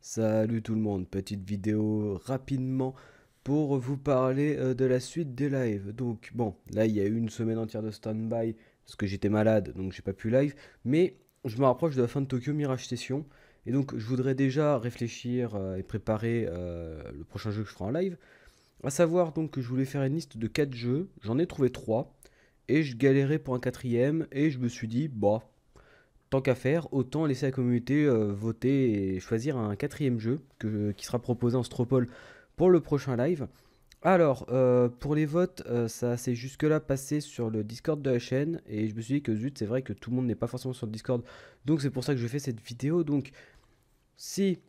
Salut tout le monde, petite vidéo rapidement pour vous parler euh, de la suite des lives. Donc bon, là il y a eu une semaine entière de stand-by parce que j'étais malade donc j'ai pas pu live, mais je me rapproche de la fin de Tokyo Mirage Session et donc je voudrais déjà réfléchir euh, et préparer euh, le prochain jeu que je ferai en live. À savoir donc que je voulais faire une liste de 4 jeux, j'en ai trouvé 3 et je galérais pour un quatrième et je me suis dit bah tant qu'à faire, autant laisser la communauté euh, voter et choisir un quatrième jeu qui sera proposé en Stropole pour le prochain live. Alors, euh, pour les votes, euh, ça s'est jusque-là passé sur le Discord de la chaîne. Et je me suis dit que zut, c'est vrai que tout le monde n'est pas forcément sur le Discord. Donc, c'est pour ça que je fais cette vidéo. Donc, si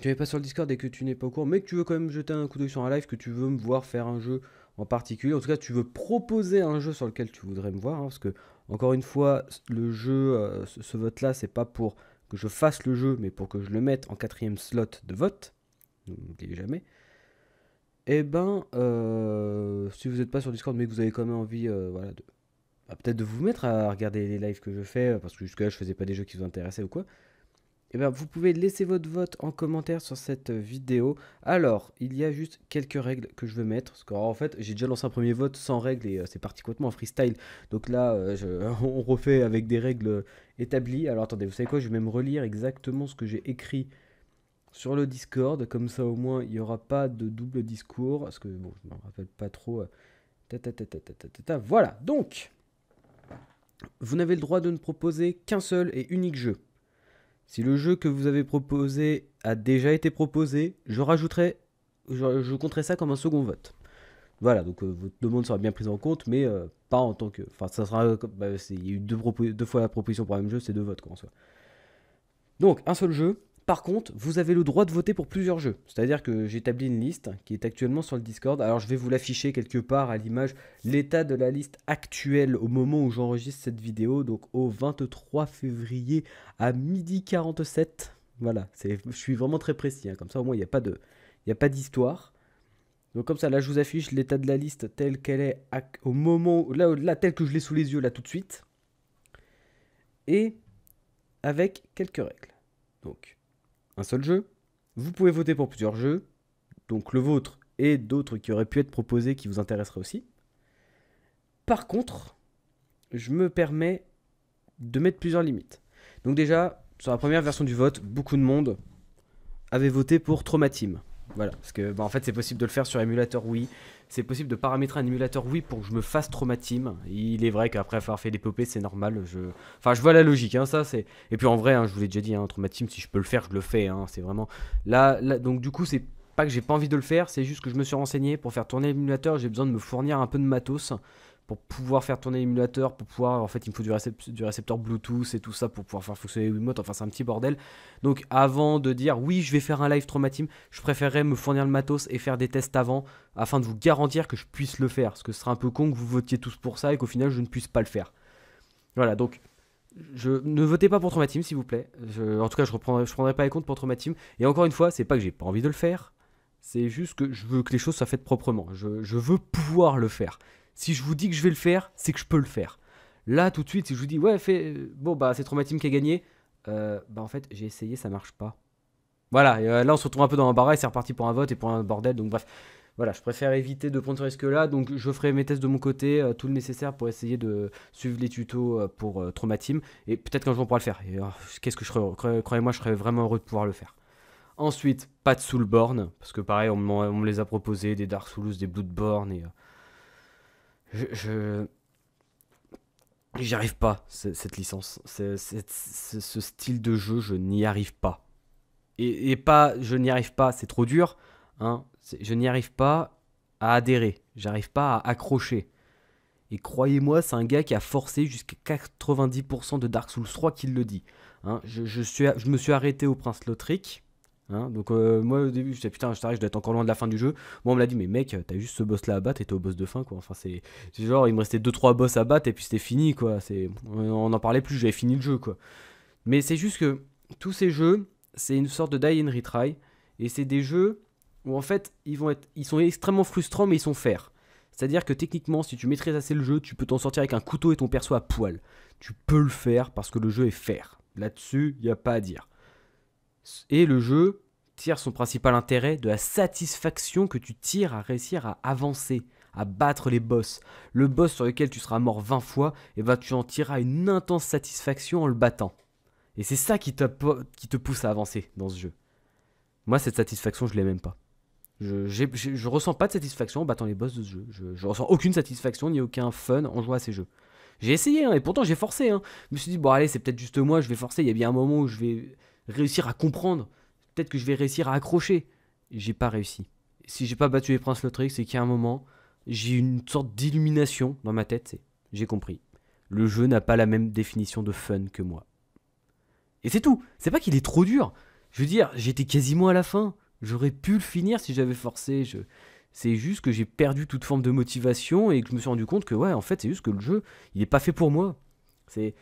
tu n'es pas sur le Discord et que tu n'es pas au courant, mais que tu veux quand même jeter un coup d'œil sur un live, que tu veux me voir faire un jeu en particulier, en tout cas, tu veux proposer un jeu sur lequel tu voudrais me voir, hein, parce que encore une fois, le jeu, euh, ce vote-là, c'est pas pour que je fasse le jeu, mais pour que je le mette en quatrième slot de vote. N'oubliez jamais. Eh ben, euh, si vous n'êtes pas sur Discord, mais que vous avez quand même envie, euh, voilà, de, bah, peut-être de vous mettre à regarder les lives que je fais, parce que jusque-là, je faisais pas des jeux qui vous intéressaient ou quoi. Eh ben, vous pouvez laisser votre vote en commentaire sur cette euh, vidéo. Alors, il y a juste quelques règles que je veux mettre. Parce qu'en fait, j'ai déjà lancé un premier vote sans règles et euh, c'est parti complètement en freestyle. Donc là, euh, on refait avec des règles établies. Alors attendez, vous savez quoi Je vais même relire exactement ce que j'ai écrit sur le Discord. Comme ça, au moins, il n'y aura pas de double discours. Parce que, bon, je ne me rappelle pas trop. voilà, donc, vous n'avez le droit de ne proposer qu'un seul et unique jeu. Si le jeu que vous avez proposé a déjà été proposé, je rajouterai, je, compterai ça comme un second vote. Voilà, donc euh, votre demande sera bien prise en compte, mais euh, pas en tant que. Enfin, ça sera. Euh, bah, il y a eu deux, fois la proposition pour le même jeu, c'est deux votes, quoi, en soi. Donc, un seul jeu, par contre, vous avez le droit de voter pour plusieurs jeux. C'est-à-dire que j'établis une liste qui est actuellement sur le Discord. Alors je vais vous l'afficher quelque part à l'image. L'état de la liste actuelle au moment où j'enregistre cette vidéo, donc au 23 février à midi 47. Voilà, je suis vraiment très précis. Hein. Comme ça, au moins, il n'y a pas d'histoire. Donc comme ça, là, je vous affiche l'état de la liste telle qu'elle est au moment, là, là, telle que je l'ai sous les yeux, là, tout de suite. Et avec quelques règles. Donc, un seul jeu. Vous pouvez voter pour plusieurs jeux, donc le vôtre et d'autres qui auraient pu être proposés qui vous intéresseraient aussi. Par contre, je me permets de mettre plusieurs limites. Donc déjà, sur la première version du vote, beaucoup de monde avait voté pour Traumatim. Voilà, parce que bah, en fait c'est possible de le faire sur émulateur Wii, c'est possible de paramétrer un émulateur Wii pour que je me fasse Trauma Team. Il est vrai qu'après avoir fait l'épopée c'est normal, je... enfin je vois la logique, hein, ça c'est... Et puis en vrai, hein, je vous l'ai déjà dit, hein, si je peux le faire, je le fais, hein, c'est vraiment... Là, là, donc du coup c'est pas que j'ai pas envie de le faire, c'est juste que je me suis renseigné pour faire tourner l'émulateur, j'ai besoin de me fournir un peu de matos pour pouvoir faire tourner l'émulateur, pour pouvoir, en fait, il me faut du, du, récepteur Bluetooth et tout ça pour pouvoir faire fonctionner le Wiimote. Enfin, c'est un petit bordel. Donc, avant de dire oui, je vais faire un live Trauma Team, je préférerais me fournir le matos et faire des tests avant afin de vous garantir que je puisse le faire. Parce que ce serait un peu con que vous votiez tous pour ça et qu'au final, je ne puisse pas le faire. Voilà, donc. Je ne votez pas pour Trauma Team, s'il vous plaît. en tout cas, je ne prendrai pas les comptes pour Trauma Team. Et encore une fois, c'est pas que j'ai pas envie de le faire. C'est juste que je veux que les choses soient faites proprement. je veux pouvoir le faire. Si je vous dis que je vais le faire, c'est que je peux le faire. Là, tout de suite, si je vous dis, ouais, fait. Euh, bon, bah, c'est Traumatime qui a gagné, euh, bah, en fait, j'ai essayé, ça marche pas. Voilà, euh, là, on se retrouve un peu dans l'embarras et c'est reparti pour un vote et pour un bordel, donc bref. Voilà, je préfère éviter de prendre ce risque-là, donc je ferai mes tests de mon côté, tout le nécessaire pour essayer de suivre les tutos pour Traumatime. et peut-être qu'un jour on pourra le faire. Qu'est-ce que je serais, croyez-moi, je serais vraiment heureux de pouvoir le faire. Ensuite, pas de Soulborn, parce que pareil, on me, les a proposés, des Dark Souls, des Bloodborne, et je, j'arrive J'y arrive pas, cette licence. ce style de jeu, je n'y arrive pas. Et, pas, je n'y arrive pas, c'est trop dur. Hein. Je n'y arrive pas à adhérer. J'arrive pas à accrocher. Et croyez-moi, c'est un gars qui a forcé jusqu'à 90% de Dark Souls 3 qu'il le dit. Hein. Je, je me suis arrêté au Prince Lothric. Hein. donc euh, moi au début j'étais putain je t'arrive je dois être encore loin de la fin du jeu. Moi on me l'a dit mais mec t'as juste ce boss là à battre et t'es au boss de fin quoi. Enfin c'est genre il me restait 2-3 boss à battre et puis c'était fini quoi. C'est on n'en parlait plus j'avais fini le jeu quoi. Mais c'est juste que tous ces jeux c'est une sorte de die and retry et c'est des jeux où en fait ils vont être ils sont extrêmement frustrants mais ils sont fers C'est-à-dire que techniquement, si tu maîtrises assez le jeu, tu peux t'en sortir avec un couteau et ton perso à poil. Tu peux le faire parce que le jeu est fair. Là-dessus, il n'y a pas à dire. Et le jeu, son principal intérêt de la satisfaction que tu tires à réussir à avancer, à battre les boss. Le boss sur lequel tu seras mort 20 fois, et eh ben tu en tireras une intense satisfaction en le battant. Et c'est ça qui, qui te pousse à avancer dans ce jeu. Moi, cette satisfaction, je l'ai même pas. Je, ne je, ressens pas de satisfaction en battant les boss de ce jeu. Je, je ressens aucune satisfaction ni aucun fun en jouant à ces jeux. J'ai essayé, hein, et pourtant j'ai forcé. Hein. Je me suis dit, bon allez, c'est peut-être juste moi, je vais forcer. Il y a bien un moment où je vais réussir à comprendre peut-être que je vais réussir à accrocher. J'ai pas réussi. Si j'ai pas battu les princes Lotrix, c'est qu'il y a un moment, j'ai une sorte d'illumination dans ma tête, j'ai compris. Le jeu n'a pas la même définition de fun que moi. Et c'est tout. C'est pas qu'il est trop dur. Je veux dire, j'étais quasiment à la fin. J'aurais pu le finir si j'avais forcé. Je... C'est juste que j'ai perdu toute forme de motivation et que je me suis rendu compte que ouais, en fait, c'est juste que le jeu, il n'est pas fait pour moi. C'est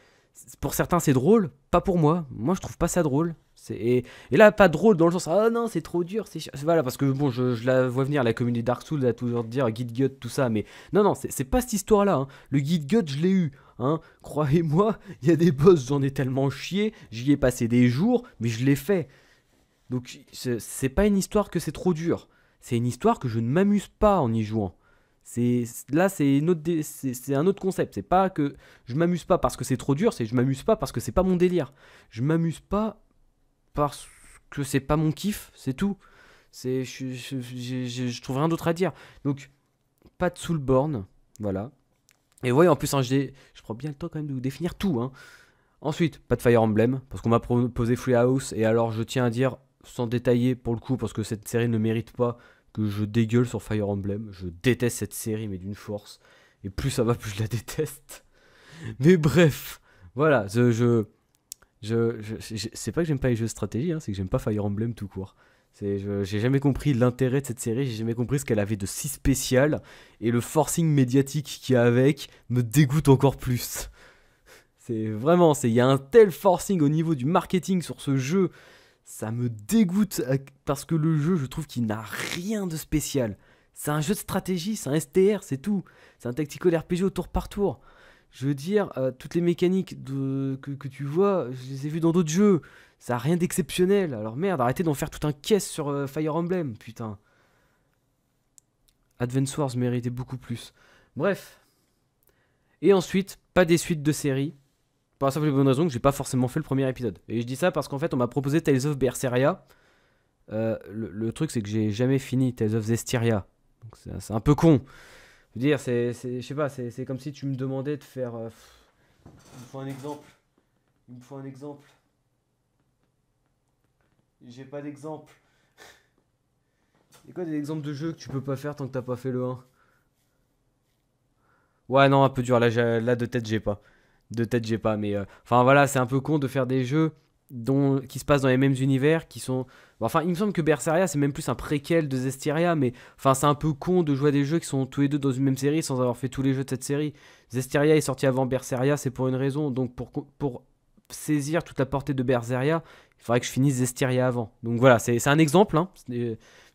pour certains c'est drôle, pas pour moi. Moi, je trouve pas ça drôle. Et, là, pas drôle dans le sens, ah non, c'est trop dur, c'est Voilà, parce que bon, je, la vois venir, la communauté Dark Souls A toujours dire ah, Guide Gut, tout ça, mais non, non, c'est pas cette histoire-là. Hein. Le Guide Gut, je l'ai eu. Hein. Croyez-moi, il y a des boss, j'en ai tellement chié, j'y ai passé des jours, mais je l'ai fait. Donc, c'est pas une histoire que c'est trop dur. C'est une histoire que je ne m'amuse pas en y jouant. C'est là, c'est c'est un autre concept. C'est pas que je m'amuse pas parce que c'est trop dur, c'est je m'amuse pas parce que c'est pas mon délire. Je m'amuse pas parce que c'est pas mon kiff, c'est tout. C'est, je, trouve rien d'autre à dire. Donc, pas de Soulborn, voilà. Et voyez, en plus, hein, je prends bien le temps quand même de vous définir tout. Hein. Ensuite, pas de Fire Emblem, parce qu'on m'a proposé Free House, et alors je tiens à dire, sans détailler pour le coup, parce que cette série ne mérite pas que je dégueule sur Fire Emblem. Je déteste cette série, mais d'une force. Et plus ça va, plus je la déteste. Mais bref, voilà, je, je, je, c'est pas que j'aime pas les jeux de stratégie, hein, c'est que j'aime pas Fire Emblem tout court. J'ai jamais compris l'intérêt de cette série, j'ai jamais compris ce qu'elle avait de si spécial, et le forcing médiatique qu'il y a avec me dégoûte encore plus. C'est vraiment, il y a un tel forcing au niveau du marketing sur ce jeu, ça me dégoûte euh, parce que le jeu, je trouve qu'il n'a rien de spécial. C'est un jeu de stratégie, c'est un STR, c'est tout. C'est un tactical RPG au tour par tour. Je veux dire, euh, toutes les mécaniques que, tu vois, je les ai vues dans d'autres jeux. Ça n'a rien d'exceptionnel. Alors merde, arrêtez d'en faire tout un caisse sur euh, Fire Emblem, putain. Advance Wars méritait beaucoup plus. Bref. Et ensuite, pas des suites de séries. Pour la simple bonne raison que j'ai pas forcément fait le premier épisode. Et je dis ça parce qu'en fait, on m'a proposé Tales of Berseria. Euh, le, truc, c'est que j'ai jamais fini Tales of Zestiria. Donc c'est un peu con. Je veux dire, c'est, je sais pas, c'est comme si tu me demandais de faire. Euh, il me faut un exemple. Il me faut un exemple. J'ai pas d'exemple. C'est quoi des exemples de jeux que tu peux pas faire tant que t'as pas fait le 1 Ouais, non, un peu dur. Là, de tête, j'ai pas. De tête, j'ai pas. Mais euh, enfin, voilà, c'est un peu con de faire des jeux qui se passe dans les mêmes univers, qui sont... Enfin, il me semble que Berseria, c'est même plus un préquel de Zestiria, mais enfin, c'est un peu con de jouer des jeux qui sont tous les deux dans une même série sans avoir fait tous les jeux de cette série. Zestiria est sorti avant Berseria, c'est pour une raison. Donc, pour, pour saisir toute la portée de Berseria, il faudrait que je finisse Zestiria avant. Donc voilà, c'est un exemple. Hein.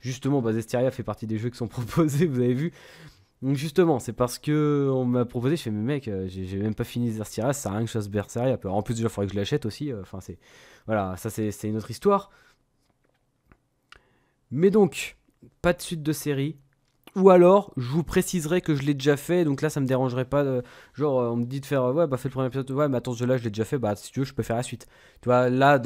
Justement, bah, Zestiria fait partie des jeux qui sont proposés, vous avez vu. Donc justement, c'est parce que on m'a proposé, je fais mais mec, euh, j'ai même pas fini Zerstira, ça sert à rien que je fasse En plus il faudrait que je l'achète aussi. Euh, enfin c'est voilà, ça c'est une autre histoire. Mais donc, pas de suite de série. Ou alors, je vous préciserai que je l'ai déjà fait, donc là ça me dérangerait pas. genre, euh, on me dit de faire, ouais, bah fais le premier épisode, ouais, mais attends, là je l'ai déjà fait, bah si tu veux, je peux faire la suite. Tu vois, là,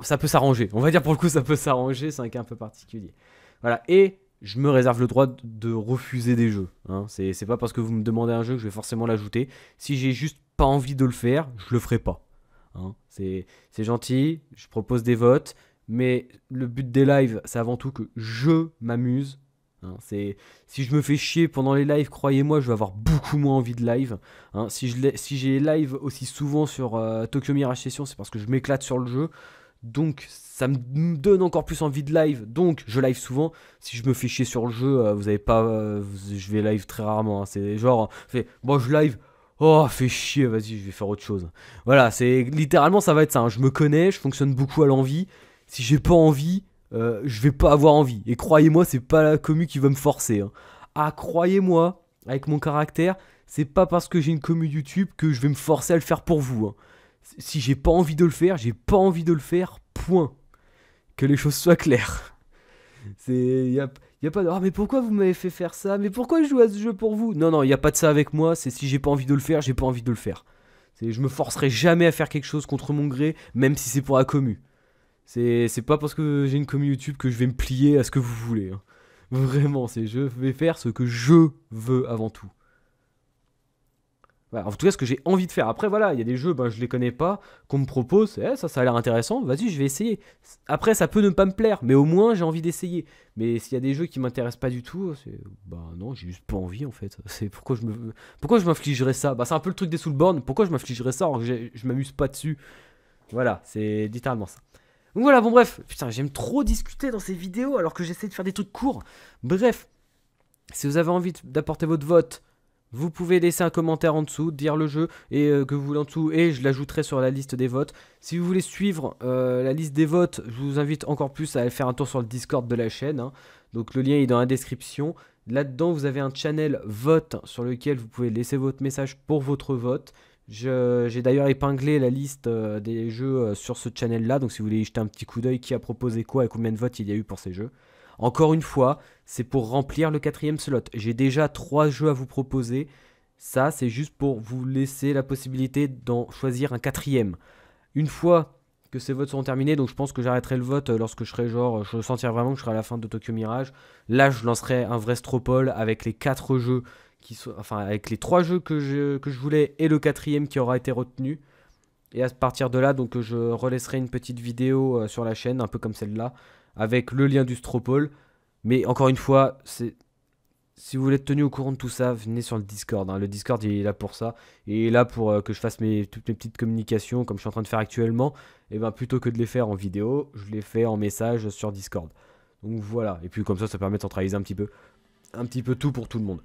ça peut s'arranger. On va dire pour le coup, ça peut s'arranger, c'est un cas un peu particulier. Voilà, et je me réserve le droit de refuser des jeux. Hein. C'est pas parce que vous me demandez un jeu que je vais forcément l'ajouter. Si j'ai juste pas envie de le faire, je le ferai pas. Hein. C'est gentil, je propose des votes, mais le but des lives, c'est avant tout que je m'amuse. Hein. C'est si je me fais chier pendant les lives, croyez-moi, je vais avoir beaucoup moins envie de live. Si j'ai si live aussi souvent sur euh, Tokyo Mirage Session, c'est parce que je m'éclate sur le jeu. Donc ça me donne encore plus envie de live. Donc, je live souvent. Si je me fais chier sur le jeu, euh, vous avez pas. Euh, je vais live très rarement. Hein. C'est genre, fait, bon, je live. Oh, fais chier, vas-y, je vais faire autre chose. Voilà, c'est littéralement, ça va être ça. Hein. Je me connais, je fonctionne beaucoup à l'envie. Si j'ai pas envie, je euh, je vais pas avoir envie. Et croyez-moi, c'est pas la commu qui va me forcer. Hein. Ah, croyez-moi, avec mon caractère, c'est pas parce que j'ai une commu YouTube que je vais me forcer à le faire pour vous. Hein. Si j'ai pas envie de le faire, j'ai pas envie de le faire, point que les choses soient claires. C'est il y a, y a pas de, oh, mais pourquoi vous m'avez fait faire ça Mais pourquoi je joue à ce jeu pour vous Non non, il y a pas de ça avec moi, c'est si j'ai pas envie de le faire, j'ai pas envie de le faire. C'est je me forcerai jamais à faire quelque chose contre mon gré, même si c'est pour la commu. C'est c'est pas parce que j'ai une commu YouTube que je vais me plier à ce que vous voulez. Hein. Vraiment, c'est je vais faire ce que je veux avant tout. Bah, en tout cas, ce que j'ai envie de faire. Après, voilà, il y a des jeux, ben, je les connais pas, qu'on me propose, eh, ça, ça a l'air intéressant, vas-y, je vais essayer. Après, ça peut ne pas me plaire, mais au moins, j'ai envie d'essayer. Mais s'il y a des jeux qui m'intéressent pas du tout, c'est. Bah non, j'ai juste pas envie, en fait. C'est pourquoi je me. Pourquoi je m'infligerais ça Bah, c'est un peu le truc des sous soulbornes Pourquoi je m'infligerais ça alors que je m'amuse pas dessus Voilà, c'est littéralement ça. Donc voilà, bon, bref. Putain, j'aime trop discuter dans ces vidéos alors que j'essaie de faire des trucs courts. Bref, si vous avez envie d'apporter votre vote vous pouvez laisser un commentaire en dessous, dire le jeu et euh, que vous voulez en dessous, et je l'ajouterai sur la liste des votes. Si vous voulez suivre euh, la liste des votes, je vous invite encore plus à aller faire un tour sur le Discord de la chaîne. Hein. Donc le lien est dans la description. Là-dedans, vous avez un channel vote sur lequel vous pouvez laisser votre message pour votre vote. J'ai d'ailleurs épinglé la liste euh, des jeux sur ce channel-là, donc si vous voulez y jeter un petit coup d'œil, qui a proposé quoi et combien de votes il y a eu pour ces jeux. Encore une fois, c'est pour remplir le quatrième slot. J'ai déjà trois jeux à vous proposer. Ça, c'est juste pour vous laisser la possibilité d'en choisir un quatrième. Une fois que ces votes seront terminés, donc je pense que j'arrêterai le vote lorsque je serai genre, je sentirai vraiment que je serai à la fin de Tokyo Mirage. Là, je lancerai un vrai Stropole avec les quatre jeux qui sont, enfin, avec les trois jeux que je, que je voulais et le quatrième qui aura été retenu. Et à partir de là, donc je relaisserai une petite vidéo euh, sur la chaîne, un peu comme celle-là, avec le lien du Stropole. Mais encore une fois, c'est si vous voulez être tenu au courant de tout ça, venez sur le Discord. Hein. Le Discord, il est là pour ça. Et il est là pour euh, que je fasse mes, toutes mes petites communications, comme je suis en train de faire actuellement. Et bien plutôt que de les faire en vidéo, je les fais en message sur Discord. Donc voilà. Et puis comme ça, ça permet de centraliser un petit peu, un petit peu tout pour tout le monde.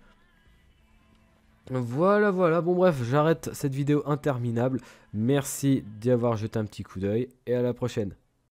Voilà, voilà. Bon bref, j'arrête cette vidéo interminable. Merci d'y avoir jeté un petit coup d'œil. Et à la prochaine.